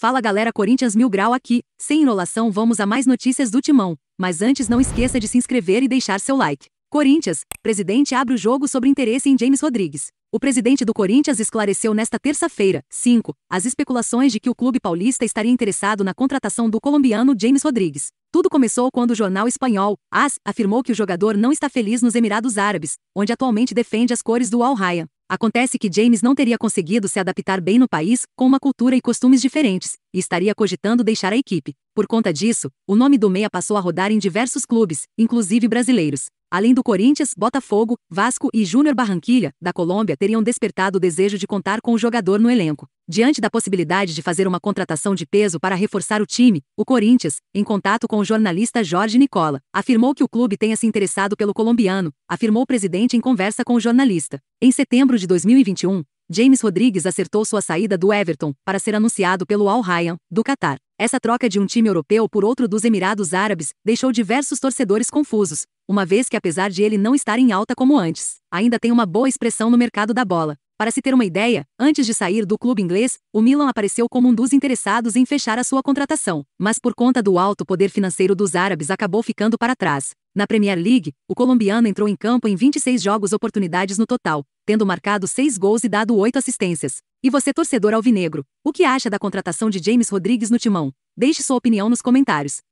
Fala galera Corinthians Mil Grau aqui, sem enrolação vamos a mais notícias do Timão, mas antes não esqueça de se inscrever e deixar seu like. Corinthians, presidente abre o jogo sobre interesse em James Rodrigues. O presidente do Corinthians esclareceu nesta terça-feira, 5, as especulações de que o clube paulista estaria interessado na contratação do colombiano James Rodrigues. Tudo começou quando o jornal espanhol, AS, afirmou que o jogador não está feliz nos Emirados Árabes, onde atualmente defende as cores do Al Rayyan. Acontece que James não teria conseguido se adaptar bem no país, com uma cultura e costumes diferentes, e estaria cogitando deixar a equipe. Por conta disso, o nome do Meia passou a rodar em diversos clubes, inclusive brasileiros. Além do Corinthians, Botafogo, Vasco e Júnior Barranquilha, da Colômbia, teriam despertado o desejo de contar com o jogador no elenco. Diante da possibilidade de fazer uma contratação de peso para reforçar o time, o Corinthians, em contato com o jornalista Jorge Nicola, afirmou que o clube tenha se interessado pelo colombiano, afirmou o presidente em conversa com o jornalista. Em setembro de 2021, James Rodrigues acertou sua saída do Everton para ser anunciado pelo Al Ryan, do Catar. Essa troca de um time europeu por outro dos Emirados Árabes deixou diversos torcedores confusos, uma vez que apesar de ele não estar em alta como antes, ainda tem uma boa expressão no mercado da bola. Para se ter uma ideia, antes de sair do clube inglês, o Milan apareceu como um dos interessados em fechar a sua contratação, mas por conta do alto poder financeiro dos árabes acabou ficando para trás. Na Premier League, o colombiano entrou em campo em 26 jogos oportunidades no total, tendo marcado 6 gols e dado 8 assistências. E você torcedor alvinegro, o que acha da contratação de James Rodrigues no timão? Deixe sua opinião nos comentários.